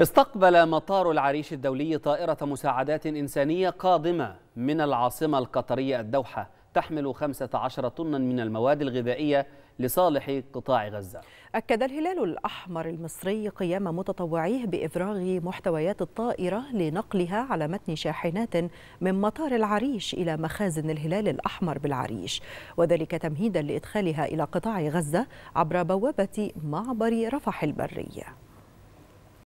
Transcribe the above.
استقبل مطار العريش الدولي طائرة مساعدات إنسانية قادمة من العاصمة القطرية الدوحة تحمل 15 طنا من المواد الغذائية لصالح قطاع غزة أكد الهلال الأحمر المصري قيام متطوعيه بإفراغ محتويات الطائرة لنقلها على متن شاحنات من مطار العريش إلى مخازن الهلال الأحمر بالعريش وذلك تمهيدا لإدخالها إلى قطاع غزة عبر بوابة معبر رفح البرية